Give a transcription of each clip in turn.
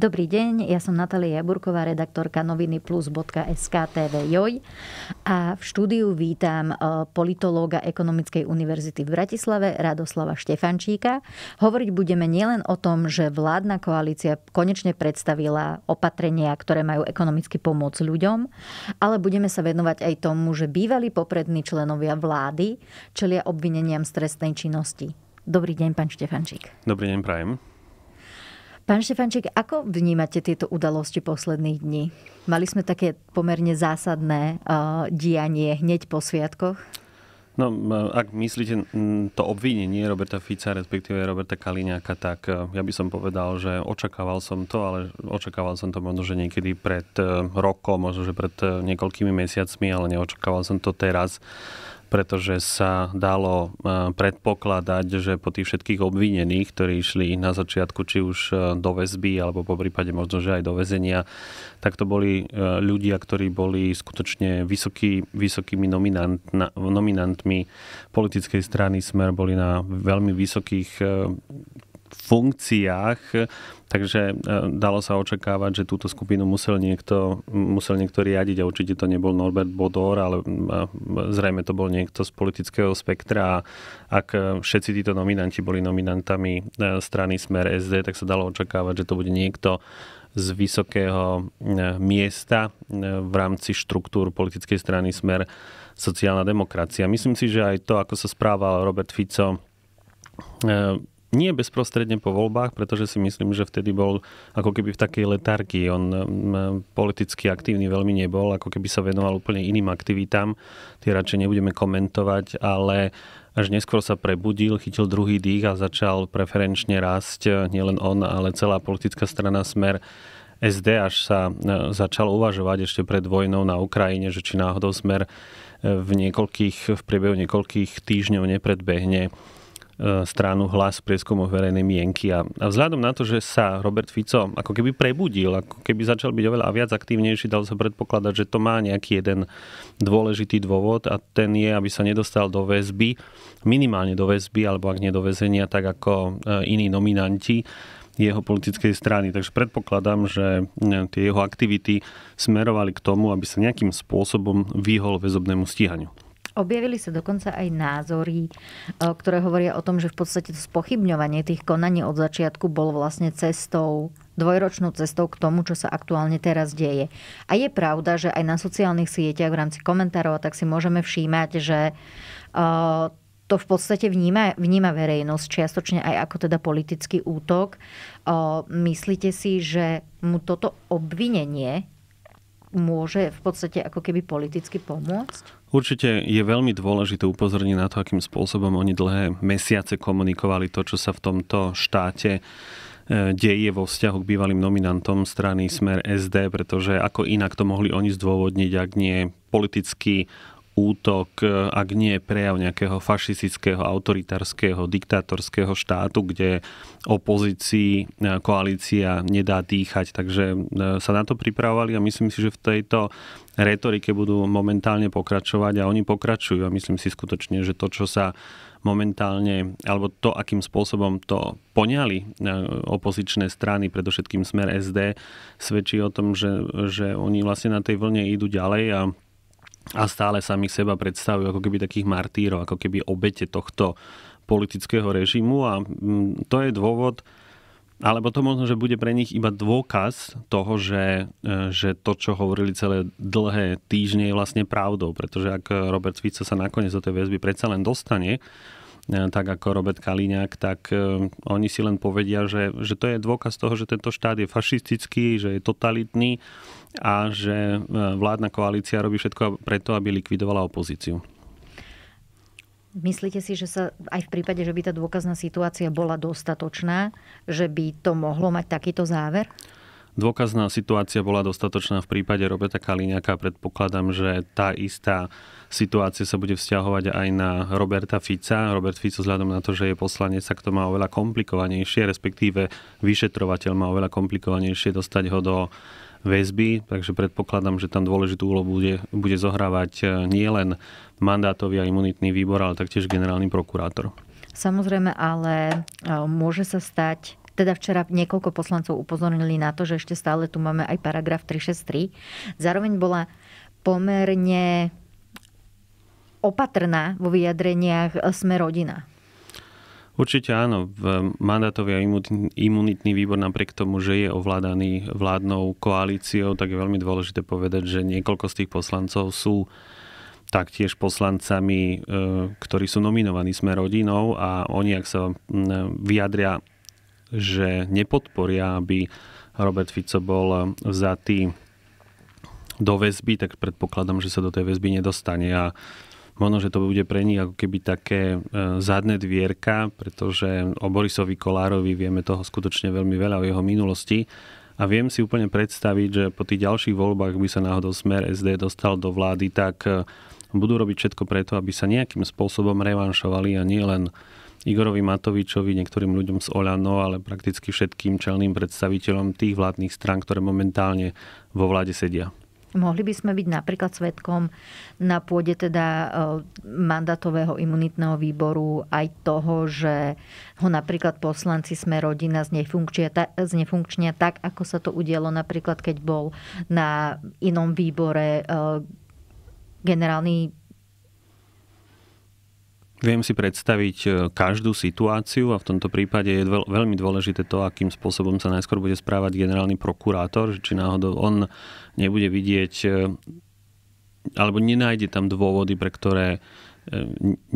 Dobrý deň, ja som Natália Jaburková, redaktorka noviny plus.sk TV Joj a v štúdiu vítam e, politológa Ekonomickej univerzity v Bratislave Radoslava Štefančíka. Hovoriť budeme nielen o tom, že vládna koalícia konečne predstavila opatrenia, ktoré majú ekonomicky pomôcť ľuďom, ale budeme sa venovať aj tomu, že bývalí poprední členovia vlády čelia obvineniam z trestnej činnosti. Dobrý deň, pán Štefančík. Dobrý deň, prajem. Pán Štefančík, ako vnímate tieto udalosti posledných dní? Mali sme také pomerne zásadné uh, dianie hneď po sviatkoch? No, ak myslíte to obvinenie Roberta Fica, respektíve Roberta Kaliňáka, tak uh, ja by som povedal, že očakával som to, ale očakával som to možno, že niekedy pred uh, rokom, možno, že pred uh, niekoľkými mesiacmi, ale neočakával som to teraz pretože sa dalo e, predpokladať, že po tých všetkých obvinených, ktorí išli na začiatku či už e, do väzby, alebo po prípade možno, že aj do väzenia, tak to boli e, ľudia, ktorí boli skutočne vysoký, vysokými nominant, nominantmi politickej strany Smer, boli na veľmi vysokých funkciách, takže e, dalo sa očakávať, že túto skupinu musel niekto, musel niekto riadiť a určite to nebol Norbert Bodor, ale zrejme to bol niekto z politického spektra a ak e, všetci títo nominanti boli nominantami e, strany Smer SD, tak sa dalo očakávať, že to bude niekto z vysokého miesta v rámci štruktúr politickej strany Smer sociálna demokracia. Myslím si, že aj to, ako sa správal Robert Fico nie bezprostredne po voľbách, pretože si myslím, že vtedy bol ako keby v takej letargii. On mm, politicky aktívny veľmi nebol, ako keby sa venoval úplne iným aktivitám. Tie radšej nebudeme komentovať, ale až neskôr sa prebudil, chytil druhý dých a začal preferenčne rásť eh, nielen on, ale celá politická strana Smer SD, až sa eh, začal uvažovať ešte pred vojnou na Ukrajine, že či náhodou Smer eh, v, niekoľkých, v priebehu niekoľkých týždňov nepredbehne E, stranu hlas prieskumov verejnej mienky. A, a vzhľadom na to, že sa Robert Fico ako keby prebudil, ako keby začal byť oveľa viac aktívnejší, dal sa predpokladať, že to má nejaký jeden dôležitý dôvod a ten je, aby sa nedostal do väzby, minimálne do väzby, alebo ak nie do väzenia, tak ako e, iní nominanti jeho politickej strany. Takže predpokladám, že e, tie jeho aktivity smerovali k tomu, aby sa nejakým spôsobom vyhol väzobnému stíhaniu. Objavili sa dokonca aj názory, e, ktoré hovoria o tom, že v podstate to spochybňovanie tých konaní od začiatku bolo vlastne cestou dvojročnou cestou k tomu, čo sa aktuálne teraz deje. A je pravda, že aj na sociálnych sieťach v rámci komentárov tak si môžeme všímať, že e, to v podstate vníma, vníma verejnosť čiastočne aj ako teda politický útok. E, myslíte si, že mu toto obvinenie môže v podstate ako keby politicky pomôcť? Určite je veľmi dôležité upozorniť na to, akým spôsobom oni dlhé mesiace komunikovali to, čo sa v tomto štáte e, deje vo vzťahu k bývalým nominantom strany Smer SD, pretože ako inak to mohli oni zdôvodniť, ak nie politicky útok, e, ak nie je prejav nejakého fašistického, autoritárskeho, diktátorského štátu, kde opozícii e, koalícia nedá dýchať. Takže e, sa na to pripravovali a myslím si, že v tejto retorike budú momentálne pokračovať a oni pokračujú a myslím si skutočne, že to, čo sa momentálne, alebo to, akým spôsobom to poňali opozičné strany, predovšetkým smer SD, svedčí o tom, že, že oni vlastne na tej vlne idú ďalej a a stále sami seba predstavujú ako keby takých martírov, ako keby obete tohto politického režimu a mm, to je dôvod, alebo to možno, že bude pre nich iba dôkaz toho, že, e, že to, čo hovorili celé dlhé týždne, je vlastne pravdou. Pretože ak Robert Fico sa nakoniec do tej väzby predsa len dostane, e, tak ako Robert Kaliňák, tak e, oni si len povedia, že, že to je dôkaz toho, že tento štát je fašistický, že je totalitný a že e, vládna koalícia robí všetko preto, aby likvidovala opozíciu. Myslíte si, že sa aj v prípade, že by tá dôkazná situácia bola dostatočná, že by to mohlo mať takýto záver? Dôkazná situácia bola dostatočná v prípade Roberta Kaliňaka. Predpokladám, že tá istá situácia sa bude vzťahovať aj na Roberta Fica. Robert Fico vzhľadom na to, že je poslanec, tak to má oveľa komplikovanejšie, respektíve vyšetrovateľ má oveľa komplikovanejšie dostať ho do väzby, takže predpokladám, že tam dôležitú úlohu bude, bude zohrávať e, nielen mandátový a imunitný výbor, ale taktiež generálny prokurátor. Samozrejme, ale e, môže sa stať, teda včera niekoľko poslancov upozornili na to, že ešte stále tu máme aj paragraf 363. Zároveň bola pomerne opatrná vo vyjadreniach e, sme rodina. Určite áno. V Mandátový a imunitný výbor napriek tomu, že je ovládaný vládnou koalíciou, tak je veľmi dôležité povedať, že niekoľko z tých poslancov sú taktiež poslancami, e, ktorí sú nominovaní sme rodinou a oni, ak sa vyjadria, že nepodporia, aby Robert Fico bol vzatý do väzby, tak predpokladám, že sa do tej väzby nedostane. A Možno, že to bude pre nich ako keby také e, zadné dvierka, pretože o Borisovi Kolárovi vieme toho skutočne veľmi veľa o jeho minulosti. A viem si úplne predstaviť, že po tých ďalších voľbách by sa náhodou smer SD dostal do vlády, tak e, budú robiť všetko preto, aby sa nejakým spôsobom revanšovali a nie len Igorovi Matovičovi, niektorým ľuďom z Oľano, ale prakticky všetkým čelným predstaviteľom tých vládnych strán, ktoré momentálne vo vláde sedia. Mohli by sme byť napríklad svetkom na pôde teda e, mandatového imunitného výboru aj toho, že ho napríklad poslanci sme rodina znefunkčnia tak, ako sa to udialo napríklad, keď bol na inom výbore e, generálny Viem si predstaviť e, každú situáciu a v tomto prípade je veľ, veľmi dôležité to, akým spôsobom sa najskôr bude správať generálny prokurátor, či náhodou on nebude vidieť e, alebo nenájde tam dôvody, pre ktoré e,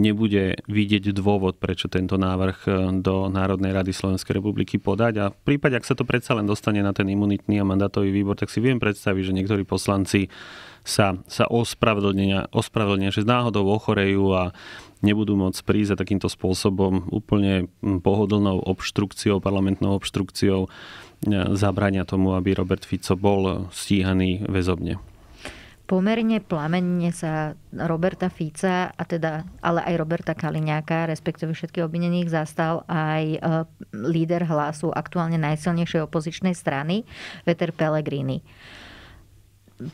nebude vidieť dôvod, prečo tento návrh do Národnej rady Slovenskej republiky podať. A v prípade, ak sa to predsa len dostane na ten imunitný a mandatový výbor, tak si viem predstaviť, že niektorí poslanci sa, sa ospravedlnia, ospravedlnia, že náhodou ochorejú a nebudú môcť prísť a takýmto spôsobom úplne mm, pohodlnou obštrukciou, parlamentnou obštrukciou e, zabrania tomu, aby Robert Fico bol stíhaný väzobne. Pomerne plamenne sa Roberta Fica, a teda, ale aj Roberta Kaliňáka, respektíve všetky obvinených, zastal aj e, líder hlasu aktuálne najsilnejšej opozičnej strany, Peter Pellegrini.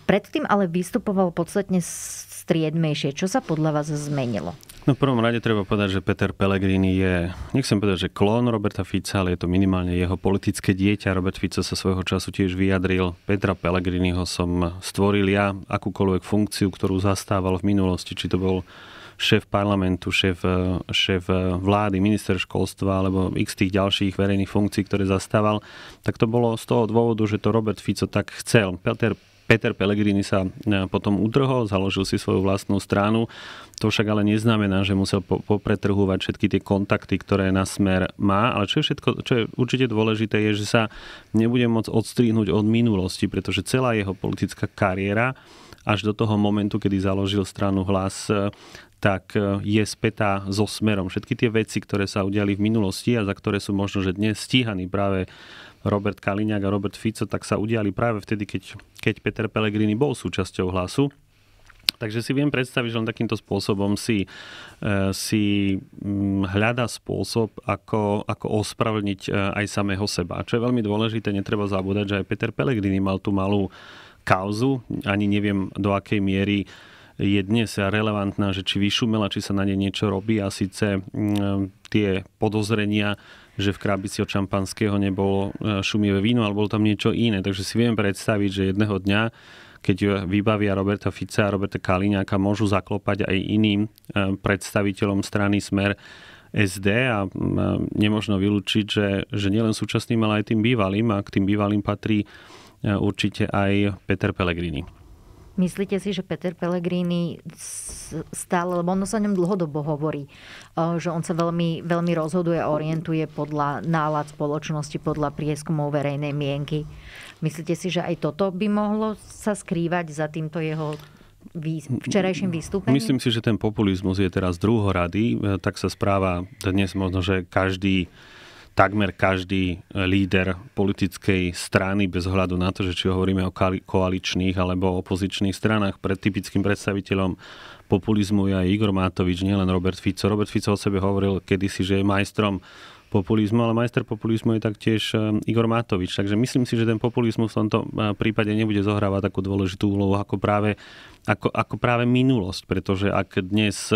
Predtým ale vystupoval podstatne striedmejšie. Čo sa podľa vás zmenilo? No v prvom rade treba povedať, že Peter Pellegrini je, nechcem povedať, že klón Roberta Fica, ale je to minimálne jeho politické dieťa. Robert Fico sa svojho času tiež vyjadril. Petra Pellegriniho som stvoril ja, akúkoľvek funkciu, ktorú zastával v minulosti, či to bol šéf parlamentu, šéf, šéf vlády, minister školstva alebo x tých ďalších verejných funkcií, ktoré zastával, tak to bolo z toho dôvodu, že to Robert Fico tak chcel. Peter Peter Pellegrini sa e, potom utrhol, založil si svoju vlastnú stranu. To však ale neznamená, že musel popretrhúvať všetky tie kontakty, ktoré na smer má. Ale čo je, všetko, čo je určite dôležité, je, že sa nebude môcť odstrihnúť od minulosti, pretože celá jeho politická kariéra až do toho momentu, kedy založil stranu hlas, e, tak e, je spätá so smerom. Všetky tie veci, ktoré sa udiali v minulosti a za ktoré sú možno, že dnes stíhaní práve Robert Kaliňák a Robert Fico, tak sa udiali práve vtedy, keď, keď Peter Pellegrini bol súčasťou hlasu. Takže si viem predstaviť, že on takýmto spôsobom si, e, si mm, hľada spôsob, ako, ako ospravedlniť e, aj samého seba. Čo je veľmi dôležité, netreba zabúdať, že aj Peter Pellegrini mal tú malú kauzu, ani neviem do akej miery je dnes relevantná, že či vyšumela, či sa na nej niečo robí a síce mm, tie podozrenia že v krabici od šampanského nebolo e, šumivé víno, ale bolo tam niečo iné. Takže si viem predstaviť, že jedného dňa keď vybavia Roberta Fica a Roberta Kaliňáka, môžu zaklopať aj iným e, predstaviteľom strany Smer SD a e, nemožno vylúčiť, že, že nielen súčasným, ale aj tým bývalým a k tým bývalým patrí určite aj Peter Pellegrini. Myslíte si, že Peter Pellegrini stále, lebo ono sa o ňom dlhodobo hovorí, e, že on sa veľmi, veľmi rozhoduje, orientuje podľa nálad spoločnosti, podľa prieskumov verejnej mienky. Myslíte si, že aj toto by mohlo sa skrývať za týmto jeho včerajším vystúpením? Myslím si, že ten populizmus je teraz druhorady. E, tak sa správa dnes možno, že každý takmer každý e, líder politickej strany, bez ohľadu na to, že či hovoríme o koaličných alebo opozičných stranách, pred typickým predstaviteľom populizmu je aj Igor Matovič, nielen Robert Fico. Robert Fico o sebe hovoril kedysi, že je majstrom populizmu, ale majster populizmu je taktiež e, Igor Matovič. Takže myslím si, že ten populizmus v tomto e, prípade nebude zohrávať takú dôležitú úlohu ako práve, ako, ako práve minulosť, pretože ak dnes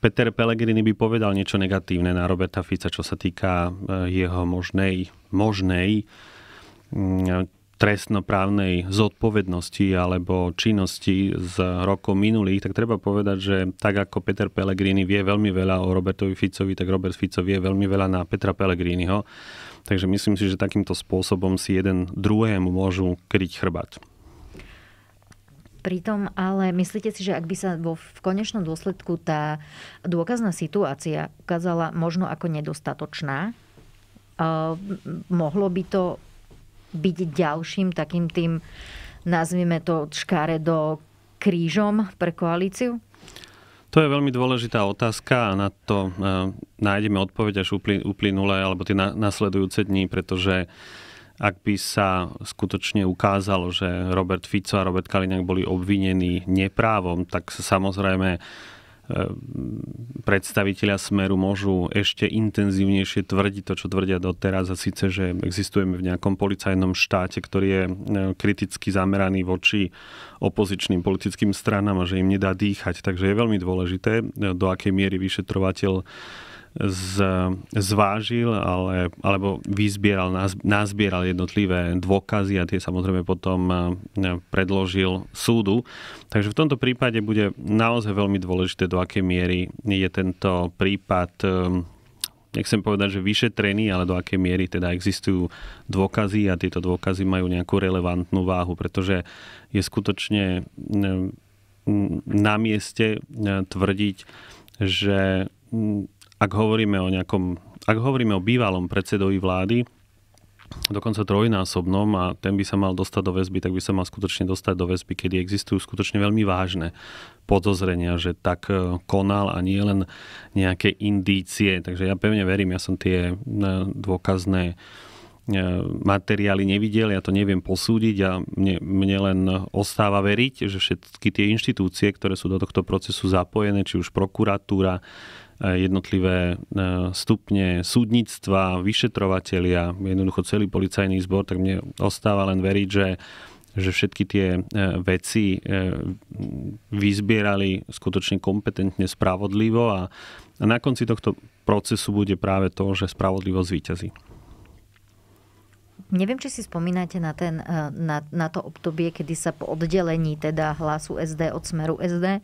Peter Pellegrini by povedal niečo negatívne na Roberta Fica, čo sa týka eh, jeho možnej, možnej mm, trestnoprávnej zodpovednosti alebo činnosti z rokov minulých, tak treba povedať, že tak ako Peter Pellegrini vie veľmi veľa o Robertovi Ficovi, tak Robert Fico vie veľmi veľa na Petra Pellegriniho. Takže myslím si, že takýmto spôsobom si jeden druhému môžu kryť chrbát. Pritom ale myslíte si, že ak by sa vo, v konečnom dôsledku tá dôkazná situácia ukázala možno ako nedostatočná, uh, mohlo by to byť ďalším takým tým, nazvime to do krížom pre koalíciu? To je veľmi dôležitá otázka a na to uh, nájdeme odpoveď až uplynulé alebo tie na, nasledujúce dní, pretože uh, ak by sa skutočne ukázalo, že Robert Fico a Robert Kaliňák boli obvinení neprávom, tak sa samozrejme e, predstaviteľa Smeru môžu ešte intenzívnejšie tvrdiť to, čo tvrdia doteraz a síce, že existujeme v nejakom policajnom štáte, ktorý je e, kriticky zameraný voči opozičným politickým stranám a že im nedá dýchať. Takže je veľmi dôležité, e, do akej miery vyšetrovateľ z, zvážil ale, alebo vyzbieral, nazbieral jednotlivé dôkazy a tie samozrejme potom eh, predložil súdu. Takže v tomto prípade bude naozaj veľmi dôležité, do akej miery je tento prípad eh, nechcem povedať, že vyšetrený, ale do akej miery teda existujú dôkazy a tieto dôkazy majú nejakú relevantnú váhu, pretože je skutočne eh, na mieste tvrdiť, že ak hovoríme o nejakom, ak hovoríme o bývalom predsedovi vlády, dokonca trojnásobnom a ten by sa mal dostať do väzby, tak by sa mal skutočne dostať do väzby, kedy existujú skutočne veľmi vážne podozrenia, že tak e, konal a nie len nejaké indície. Takže ja pevne verím, ja som tie e, dôkazné e, materiály nevidel, ja to neviem posúdiť a mne, mne len ostáva veriť, že všetky tie inštitúcie, ktoré sú do tohto procesu zapojené, či už prokuratúra, jednotlivé e, stupne súdnictva, vyšetrovatelia, jednoducho celý policajný zbor, tak mne ostáva len veriť, že že všetky tie e, veci e, vyzbierali skutočne kompetentne, spravodlivo a na konci tohto procesu bude práve to, že spravodlivosť zvíťazí. Neviem, či si spomínate na, ten, eh, na, na to obdobie, kedy sa po oddelení teda hlasu SD od smeru SD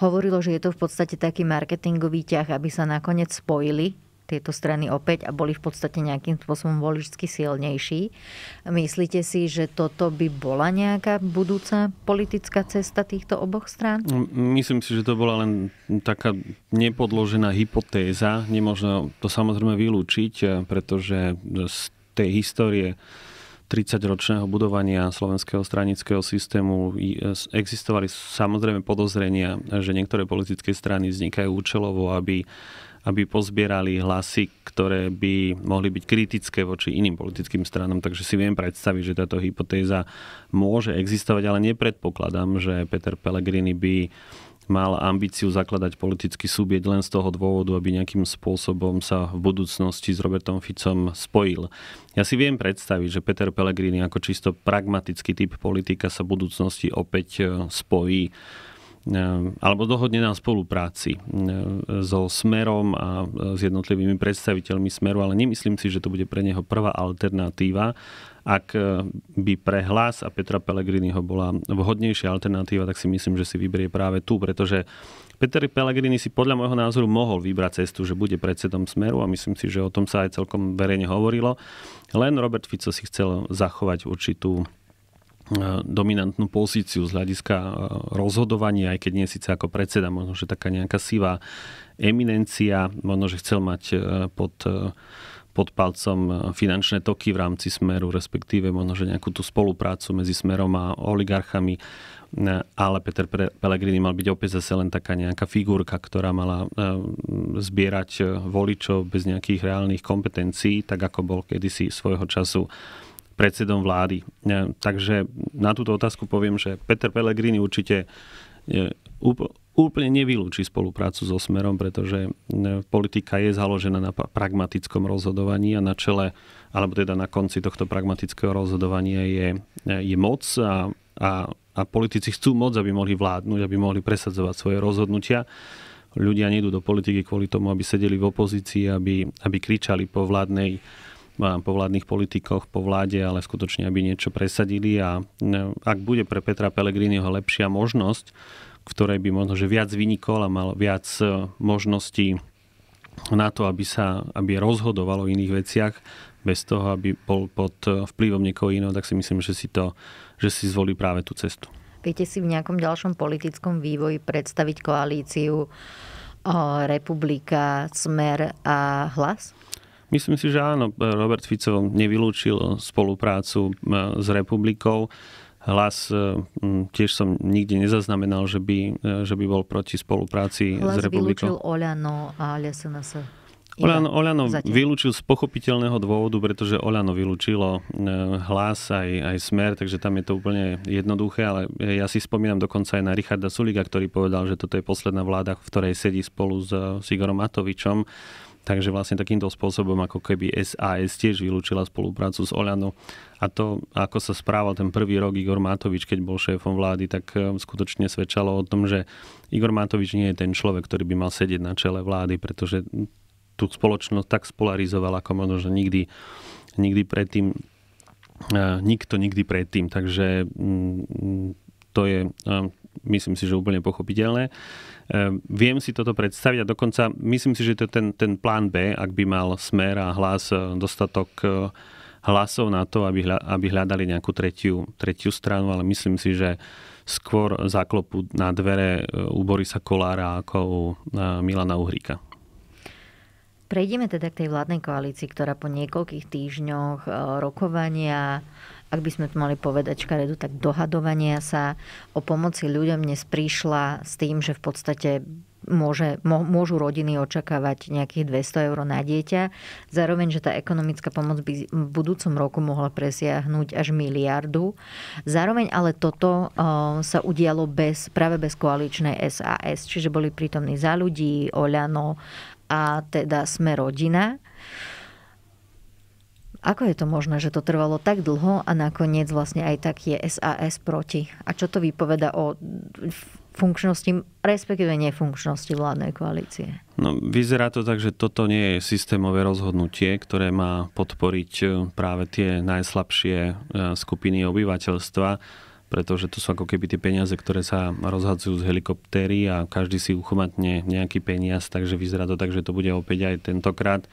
hovorilo, že je to v podstate taký marketingový ťah, aby sa nakoniec spojili tieto strany opäť a boli v podstate nejakým spôsobom voličsky silnejší. Myslíte si, že toto by bola nejaká budúca politická cesta týchto oboch strán? No, myslím si, že to bola len taká nepodložená hypotéza. Nemôžno to samozrejme vylúčiť, eh, pretože z tej histórie 30-ročného budovania slovenského stranického systému e, existovali samozrejme podozrenia, že niektoré politické strany vznikajú účelovo, aby, aby pozbierali hlasy, ktoré by mohli byť kritické voči iným politickým stranom. Takže si viem predstaviť, že táto hypotéza môže existovať, ale nepredpokladám, že Peter Pellegrini by mal ambíciu zakladať politický subjekt len z toho dôvodu, aby nejakým spôsobom sa v budúcnosti s Robertom Ficom spojil. Ja si viem predstaviť, že Peter Pellegrini ako čisto pragmatický typ politika sa v budúcnosti opäť e, spojí e, alebo dohodne na spolupráci e, so Smerom a s jednotlivými predstaviteľmi Smeru, ale nemyslím si, že to bude pre neho prvá alternatíva, ak e, by pre hlas a Petra Pellegriniho bola vhodnejšia alternatíva, tak si myslím, že si vyberie práve tu, pretože Peter Pellegrini si podľa môjho názoru mohol vybrať cestu, že bude predsedom Smeru a myslím si, že o tom sa aj celkom verejne hovorilo. Len Robert Fico si chcel zachovať určitú e, dominantnú pozíciu z hľadiska e, rozhodovania, aj keď nie síce ako predseda, možno, že taká nejaká sivá eminencia, možno, že chcel mať pod pod palcom e, finančné toky v rámci Smeru, respektíve možno, že nejakú tú spoluprácu medzi Smerom a oligarchami. E, ale Peter Pellegrini mal byť opäť zase len taká nejaká figurka, ktorá mala e, zbierať voličov bez nejakých reálnych kompetencií, tak ako bol kedysi svojho času predsedom vlády. Takže na túto otázku poviem, že Peter Pellegrini určite úplne nevylúči spoluprácu so Smerom, pretože e, politika je založená na pragmatickom rozhodovaní a na čele, alebo teda na konci tohto pragmatického rozhodovania je, e, je moc a, a, a politici chcú moc, aby mohli vládnuť, aby mohli presadzovať svoje rozhodnutia. Ľudia nejdú do politiky kvôli tomu, aby sedeli v opozícii, aby, aby kričali po vládnej po vládnych politikoch, po vláde, ale skutočne, aby niečo presadili a e, ak bude pre Petra Pellegriniho lepšia možnosť v ktorej by možno že viac vynikol a mal viac e, možností na to, aby sa aby rozhodovalo o iných veciach bez toho, aby bol pod e, vplyvom niekoho iného, tak si myslím, že si, to, že si zvolí práve tú cestu. Viete si v nejakom ďalšom politickom vývoji predstaviť koalíciu e, Republika, Smer a Hlas? Myslím si, že áno. Robert Fico nevylúčil spoluprácu s Republikou. Hlas e, tiež som nikde nezaznamenal, že by, e, že by bol proti spolupráci Hlas s republikou. Hlas Oľano a LSNS. Oľano, Oľano vylúčil z pochopiteľného dôvodu, pretože Oľano vylúčilo e, hlas aj, aj smer, takže tam je to úplne jednoduché, ale ja si spomínam dokonca aj na Richarda Suliga, ktorý povedal, že toto je posledná vláda, v ktorej sedí spolu s Sigorom Matovičom Takže vlastne takýmto spôsobom ako keby SAS tiež vylúčila spoluprácu s Oľanou. A to, ako sa správal ten prvý rok Igor Matovič, keď bol šéfom vlády, tak e, skutočne svedčalo o tom, že Igor Matovič nie je ten človek, ktorý by mal sedieť na čele vlády, pretože tú spoločnosť tak spolarizoval, ako možno, že nikdy, nikdy predtým, e, nikto nikdy predtým. Takže mm, mm, to je e, myslím si, že úplne pochopiteľné. Ehm, viem si toto predstaviť a dokonca myslím si, že to je ten, ten plán B, ak by mal smer a hlas e, dostatok e, hlasov na to, aby, hľadali nejakú tretiu, tretiu stranu, ale myslím si, že skôr zaklopu na dvere e, u Borisa Kolára ako u Milana Uhríka. Prejdeme teda k tej vládnej koalícii, ktorá po niekoľkých týždňoch rokovania ak by sme to mali povedať škaredu, tak dohadovania sa o pomoci ľuďom dnes prišla s tým, že v podstate môže, môžu rodiny očakávať nejakých 200 eur na dieťa. Zároveň, že tá ekonomická pomoc by v budúcom roku mohla presiahnuť až miliardu. Zároveň ale toto sa udialo bez, práve bez koaličnej SAS, čiže boli prítomní za ľudí, Oľano a teda sme rodina. Ako je to možné, že to trvalo tak dlho a nakoniec vlastne aj tak je SAS proti? A čo to vypoveda o funkčnosti, respektíve nefunkčnosti vládnej koalície? No, vyzerá to tak, že toto nie je systémové rozhodnutie, ktoré má podporiť e, práve tie najslabšie e, skupiny obyvateľstva, pretože to sú ako keby tie peniaze, ktoré sa rozhadzujú z helikoptéry a každý si uchomatne nejaký peniaz, takže vyzerá to tak, že to bude opäť aj tentokrát.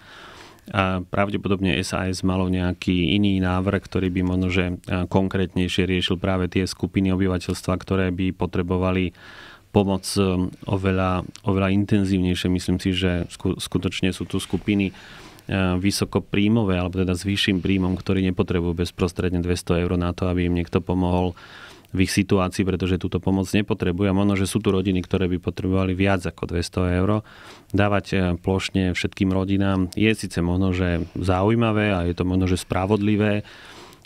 A pravdepodobne SAS malo nejaký iný návrh, ktorý by možno že konkrétnejšie riešil práve tie skupiny obyvateľstva, ktoré by potrebovali pomoc e, oveľa, oveľa intenzívnejšie. Myslím si, že skutočne sú tu skupiny e, vysokopríjmové, alebo teda s vyšším príjmom, ktorí nepotrebujú bezprostredne 200 eur na to, aby im niekto pomohol v ich situácii, pretože túto pomoc nepotrebujú. A možno, že sú tu rodiny, ktoré by potrebovali viac ako 200 eur. Dávať e, plošne všetkým rodinám je síce možno, že zaujímavé a je to možno, že spravodlivé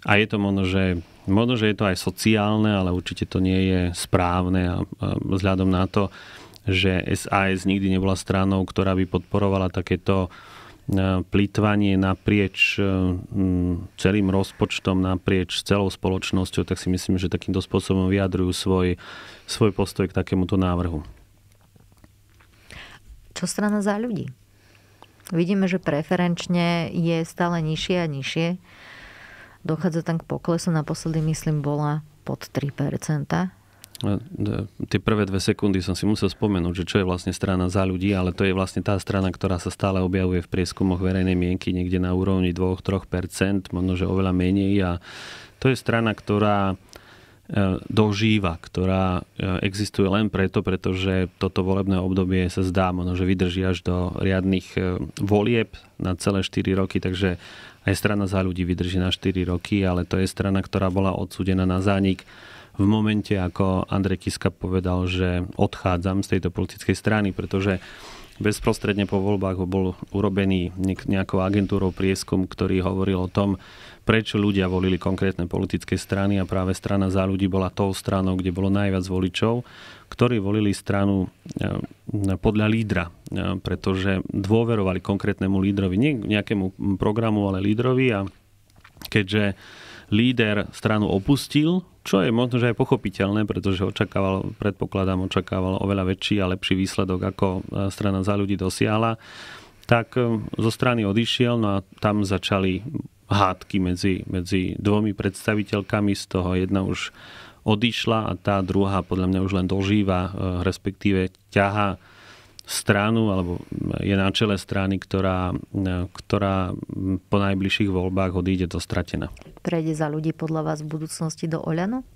a je to možno, že možno, že je to aj sociálne, ale určite to nie je správne a, a vzhľadom na to, že SAS nikdy nebola stranou, ktorá by podporovala takéto plýtvanie naprieč e, celým rozpočtom, naprieč celou spoločnosťou, tak si myslím, že takýmto spôsobom vyjadrujú svoj, svoj postoj k takémuto návrhu. Čo strana za ľudí? Vidíme, že preferenčne je stále nižšie a nižšie. Dochádza tam k poklesu. Naposledy, myslím, bola pod 3 Tie prvé dve sekundy som si musel spomenúť, že čo je vlastne strana za ľudí, ale to je vlastne tá strana, ktorá sa stále objavuje v prieskumoch verejnej mienky niekde na úrovni 2-3%, možno že oveľa menej. A to je strana, ktorá e, dožíva, ktorá e, existuje len preto, pretože toto volebné obdobie sa zdá, možno, že vydrží až do riadnych e, volieb na celé 4 roky, takže aj strana za ľudí vydrží na 4 roky, ale to je strana, ktorá bola odsúdená na zánik v momente, ako Andrej Kiska povedal, že odchádzam z tejto politickej strany, pretože bezprostredne po voľbách bol urobený nejakou agentúrou prieskum, ktorý hovoril o tom, prečo ľudia volili konkrétne politické strany a práve strana za ľudí bola tou stranou, kde bolo najviac voličov, ktorí volili stranu e, podľa lídra, e, pretože dôverovali konkrétnemu lídrovi, nie nejakému programu, ale lídrovi a keďže líder stranu opustil, čo je možno, že aj pochopiteľné, pretože očakával, predpokladám, očakával oveľa väčší a lepší výsledok, ako e, strana za ľudí dosiahla, tak e, zo strany odišiel, no a tam začali hádky medzi, medzi dvomi predstaviteľkami, z toho jedna už odišla a tá druhá podľa mňa už len dožíva, e, respektíve ťaha stranu, alebo je na čele strany, ktorá, ktorá po najbližších voľbách odíde stratená. Prejde za ľudí podľa vás v budúcnosti do Oľanu?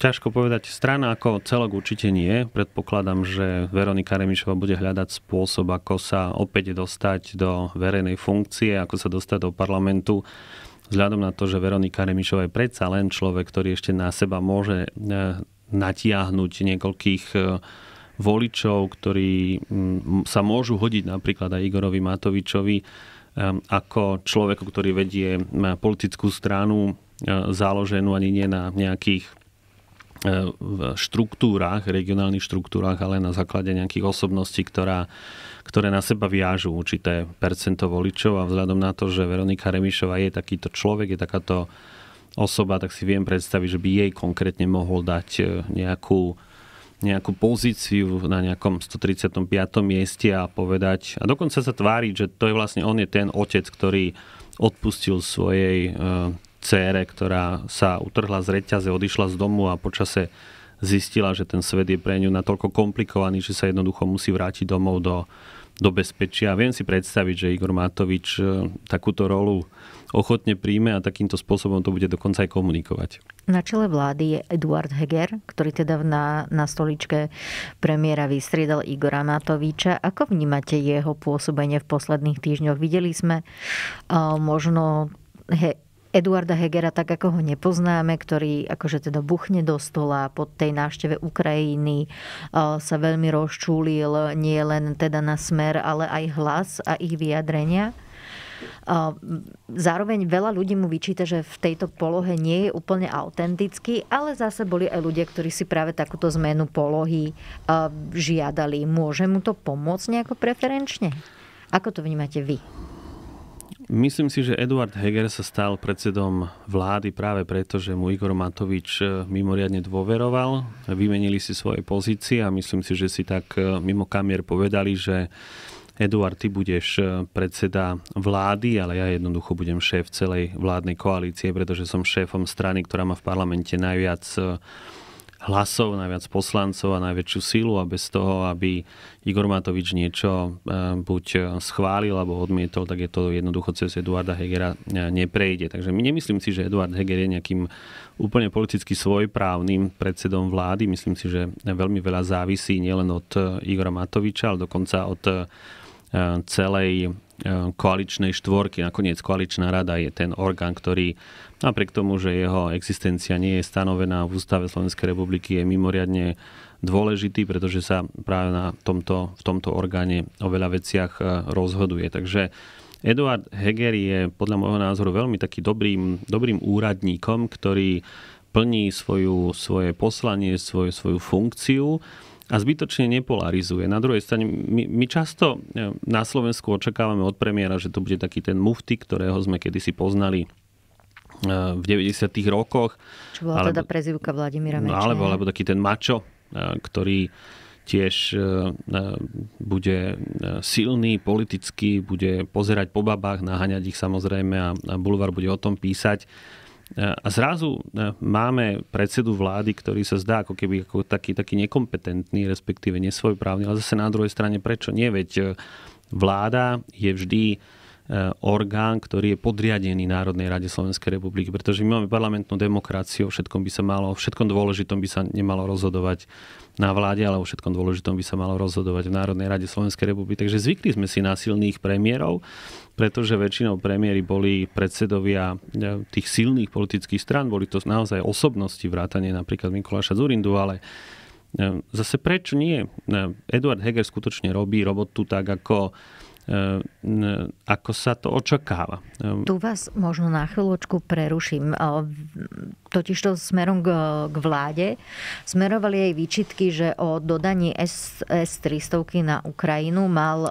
Ťažko povedať. Strana ako celok určite nie. Predpokladám, že Veronika Remišova bude hľadať spôsob, ako sa opäť dostať do verejnej funkcie, ako sa dostať do parlamentu. Vzhľadom na to, že Veronika Remišova je predsa len človek, ktorý ešte na seba môže eh, natiahnuť niekoľkých eh, voličov, ktorí mm, sa môžu hodiť napríklad aj Igorovi Matovičovi um, ako človeku, ktorý vedie mm, politickú stranu uh, záloženú ani nie na nejakých uh, v štruktúrach, regionálnych štruktúrach, ale na základe nejakých osobností, ktorá, ktoré na seba viažú určité percento voličov a vzhľadom na to, že Veronika Remišová je takýto človek, je takáto osoba, tak si viem predstaviť, že by jej konkrétne mohol dať eh, nejakú nejakú pozíciu na nejakom 135. mieste a povedať, a dokonca sa tváriť, že to je vlastne on je ten otec, ktorý odpustil svojej e, cére, ktorá sa utrhla z reťaze, odišla z domu a počase zistila, že ten svet je pre ňu natoľko komplikovaný, že sa jednoducho musí vrátiť domov do, do bezpečia. Viem si predstaviť, že Igor Matovič e, takúto rolu ochotne príjme a takýmto spôsobom to bude dokonca aj komunikovať. Na čele vlády je Eduard Heger, ktorý teda na, na stoličke premiéra vystriedal Igora Matoviča. Ako vnímate jeho pôsobenie v posledných týždňoch? Videli sme uh, možno he, Eduarda Hegera tak, ako ho nepoznáme, ktorý akože teda buchne do stola po tej návšteve Ukrajiny, e, sa veľmi rozčúlil nie len teda na smer, ale aj hlas a ich vyjadrenia. E, zároveň veľa ľudí mu vyčíta, že v tejto polohe nie je úplne autentický, ale zase boli aj ľudia, ktorí si práve takúto zmenu polohy e, žiadali. Môže mu to pomôcť nejako preferenčne? Ako to vnímate vy? Myslím si, že Eduard Heger sa stal predsedom vlády práve preto, že mu Igor Matovič e, mimoriadne dôveroval. Vymenili si svoje pozície a myslím si, že si tak e, mimo kamier povedali, že Eduard, ty budeš e, predseda vlády, ale ja jednoducho budem šéf celej vládnej koalície, pretože som šéfom strany, ktorá má v parlamente najviac hlasov, najviac poslancov a najväčšiu sílu a bez toho, aby Igor Matovič niečo e, buď schválil alebo odmietol, tak je to jednoducho cez Eduarda Hegera e, neprejde. Takže my nemyslím si, že Eduard Heger je nejakým úplne politicky svojprávnym predsedom vlády. Myslím si, že veľmi veľa závisí nielen od e, Igora Matoviča, ale dokonca od celej E, koaličnej štvorky. Nakoniec koaličná rada je ten orgán, ktorý napriek tomu, že jeho existencia nie je stanovená v ústave Slovenskej republiky, je mimoriadne dôležitý, pretože sa práve na tomto, v tomto orgáne o veľa veciach e, rozhoduje. Takže Eduard Heger je podľa môjho názoru veľmi taký dobrým, dobrým úradníkom, ktorý plní svoju, svoje poslanie, svoju, svoju funkciu a zbytočne nepolarizuje. Na druhej strane, my, my často e, na Slovensku očakávame od premiéra, že to bude taký ten mufty, ktorého sme kedysi poznali e, v 90. rokoch. Čo bola alebo, teda prezivka Vladimíra no, Mečného. alebo, alebo taký ten mačo, e, ktorý tiež bude silný politicky, bude pozerať po babách, naháňať ich samozrejme a Bulvar bude o tom písať. A zrazu e, máme predsedu vlády, ktorý sa zdá ako keby ako taký, taký nekompetentný, respektíve nesvojprávny, ale zase na druhej strane prečo nie? Veď e, vláda je vždy Eh, orgán, ktorý je podriadený Národnej rade Slovenskej republiky, pretože my máme parlamentnú demokraciu, o všetkom by sa malo, o všetkom dôležitom by sa nemalo rozhodovať na vláde, ale o všetkom dôležitom by sa malo rozhodovať v Národnej rade Slovenskej republiky. Takže zvykli sme si na silných premiérov, pretože väčšinou premiéry boli predsedovia eh, tých silných politických strán, boli to naozaj osobnosti, vrátane napríklad Mikuláša Zurindu, ale eh, Zase prečo nie? Eduard Heger skutočne robí robotu tak, ako Ehm, ako sa to očakáva. Ehm, tu vás možno na chvíľočku preruším. Ehm, totižto smerom k vláde smerovali aj výčitky, že o dodaní S-300 na Ukrajinu mal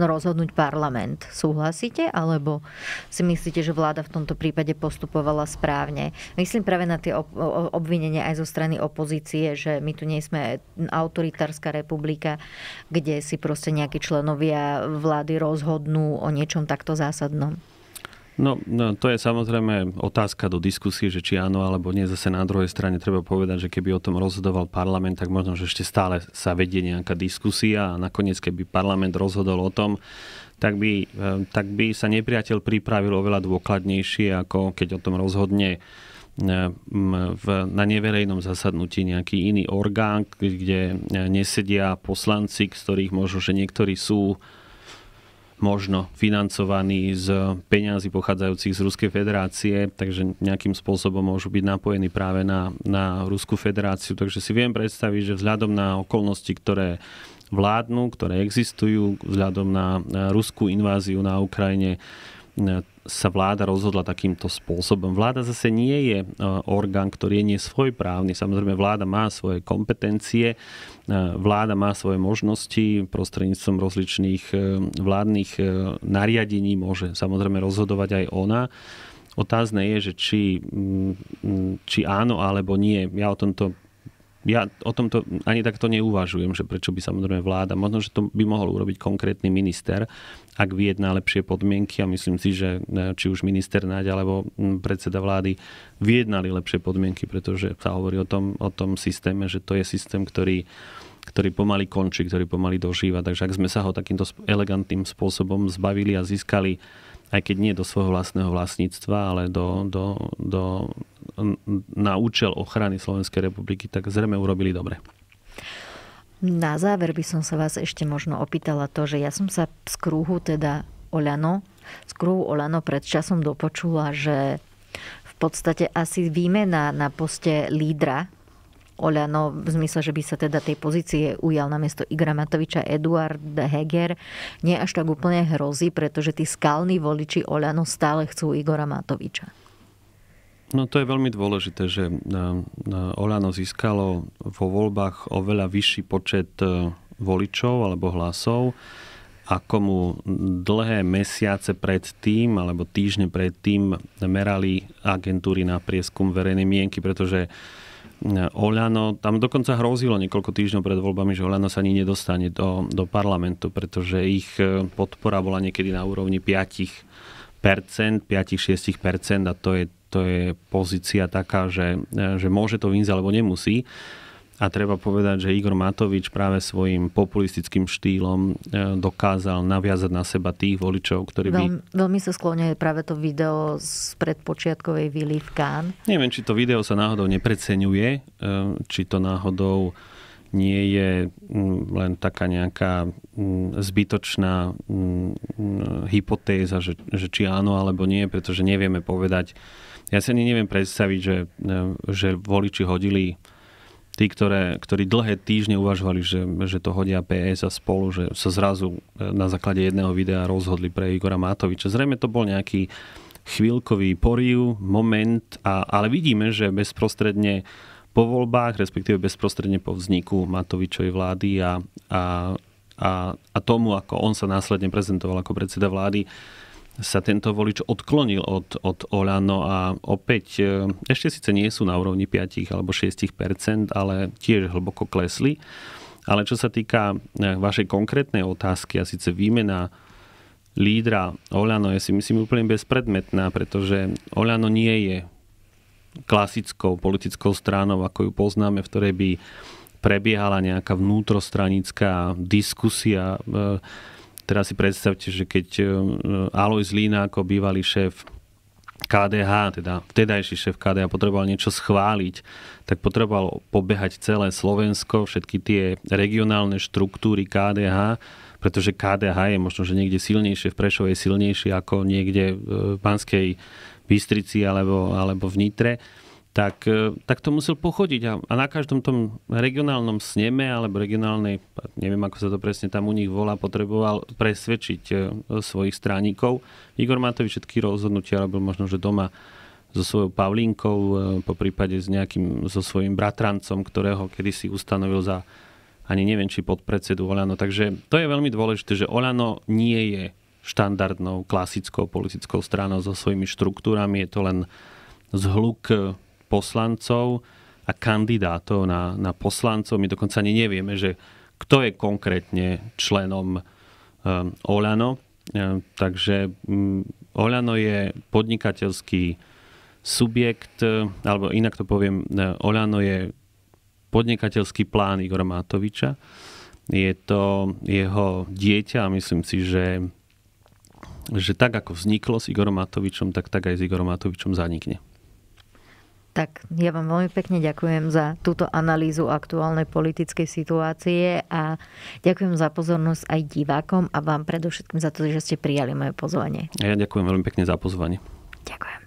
rozhodnúť parlament. Súhlasíte? Alebo si myslíte, že vláda v tomto prípade postupovala správne? Myslím práve na tie obvinenia aj zo strany opozície, že my tu nie sme autoritárska republika, kde si proste nejakí členovia vlády vlády rozhodnú o niečom takto zásadnom? No, no, to je samozrejme otázka do diskusie, že či áno alebo nie. Zase na druhej strane treba povedať, že keby o tom rozhodoval parlament, tak možno, že ešte stále sa vedie nejaká diskusia a nakoniec, keby parlament rozhodol o tom, tak by, eh, tak by sa nepriateľ pripravil oveľa dôkladnejšie, ako keď o tom rozhodne eh, v, na neverejnom zasadnutí nejaký iný orgán, kde nesedia poslanci, z ktorých možno, že niektorí sú možno financovaní z peňazí pochádzajúcich z Ruskej federácie, takže nejakým spôsobom môžu byť napojení práve na, na Rusku federáciu. Takže si viem predstaviť, že vzhľadom na okolnosti, ktoré vládnu, ktoré existujú, vzhľadom na, na ruskú inváziu na Ukrajine, sa vláda rozhodla takýmto spôsobom. Vláda zase nie je e, orgán, ktorý je nesvojprávny. Samozrejme, vláda má svoje kompetencie, e, vláda má svoje možnosti prostredníctvom rozličných e, vládnych nariadení môže samozrejme rozhodovať aj ona. Otázne je, že či, či áno alebo nie. Ja o tomto ja o tomto ani takto neuvažujem, že prečo by samozrejme vláda, možno, že to by mohol urobiť konkrétny minister, ak vyjedná lepšie podmienky a myslím si, že e, či už minister Náď alebo predseda vlády vyjednali lepšie podmienky, pretože sa hovorí o tom, o tom systéme, že to je systém, ktorý ktorý pomaly končí, ktorý pomaly dožíva. Takže ak sme sa ho takýmto elegantným spôsobom zbavili a získali aj keď nie do svojho vlastného vlastníctva, ale do, do, do, na účel ochrany Slovenskej republiky, tak zrejme urobili dobre. Na záver by som sa vás ešte možno opýtala to, že ja som sa z krúhu teda Oľano, z krúhu Oľano pred časom dopočula, že v podstate asi výmena na poste lídra Oľano v zmysle, že by sa teda tej pozície ujal na miesto Igra Matoviča Eduard Heger, nie až tak úplne hrozí, pretože tí skalní voliči Oľano stále chcú Igora Matoviča. No to je veľmi dôležité, že Olano získalo vo voľbách oveľa vyšší počet e, voličov alebo hlasov, ako mu dlhé mesiace pred tým alebo týždne pred tým merali agentúry na prieskum verejnej mienky, pretože Oľano, tam dokonca hrozilo niekoľko týždňov pred voľbami, že Oľano sa ani nedostane do, do parlamentu, pretože ich e, podpora bola niekedy na úrovni 5%, 5-6% a to je, to je pozícia taká, že, e, že môže to vyjsť alebo nemusí. A treba povedať, že Igor Matovič práve svojim populistickým štýlom e, dokázal naviazať na seba tých voličov, ktorí by... Veľmi, sa skloňuje práve to video z predpočiatkovej výly v Kán. Neviem, či to video sa náhodou nepreceňuje, e, či to náhodou nie je len taká nejaká zbytočná hypotéza, že, že či áno alebo nie, pretože nevieme povedať. Ja sa ani neviem predstaviť, že, e, že voliči hodili tí, ktoré, ktorí dlhé týždne uvažovali, že, že to hodia PS a spolu, že sa zrazu e, na základe jedného videa rozhodli pre Igora Matoviča. Zrejme to bol nejaký chvíľkový poriu, moment, a, ale vidíme, že bezprostredne po voľbách, respektíve bezprostredne po vzniku Matovičovej vlády a, a, a, a tomu, ako on sa následne prezentoval ako predseda vlády, sa tento volič odklonil od, od Olano a opäť e, ešte síce nie sú na úrovni 5 alebo 6 ale tiež hlboko klesli. Ale čo sa týka e, vašej konkrétnej otázky, a síce výmena lídra Olano je si myslím úplne bezpredmetná, pretože Olano nie je klasickou politickou stranou, ako ju poznáme, v ktorej by prebiehala nejaká vnútrostranická diskusia e, Teraz si predstavte, že keď e, Alois Lína ako bývalý šéf KDH, teda vtedajší šéf KDH potreboval niečo schváliť, tak potreboval pobehať celé Slovensko, všetky tie regionálne štruktúry KDH, pretože KDH je možno, že niekde silnejšie, v Prešove je silnejšie ako niekde e, v Banskej Bystrici alebo, alebo v Nitre tak, e, tak to musel pochodiť. A, a na každom tom regionálnom sneme alebo regionálnej, neviem ako sa to presne tam u nich volá, potreboval presvedčiť e, svojich stránikov. Igor Matovič všetky rozhodnutia robil možno, že doma so svojou Pavlínkou, e, po prípade s nejakým, so svojím bratrancom, ktorého kedysi ustanovil za ani neviem, či podpredsedu Olano. Takže to je veľmi dôležité, že Olano nie je štandardnou klasickou politickou stranou so svojimi štruktúrami, je to len zhluk poslancov a kandidátov na, na poslancov. My dokonca ani nevieme, že kto je konkrétne členom um, eh, Olano. Um, eh, takže um, mm, Olano je podnikateľský subjekt, eh, alebo inak to poviem, Olano je podnikateľský plán Igora Matoviča. Je to jeho dieťa a myslím si, že, že tak ako vzniklo s Igorom Matovičom, tak tak aj s Igorom Matovičom zanikne. Tak ja vám veľmi pekne ďakujem za túto analýzu aktuálnej politickej situácie a ďakujem za pozornosť aj divákom a vám predovšetkým za to, že ste prijali moje pozvanie. Ja ďakujem veľmi pekne za pozvanie. Ďakujem.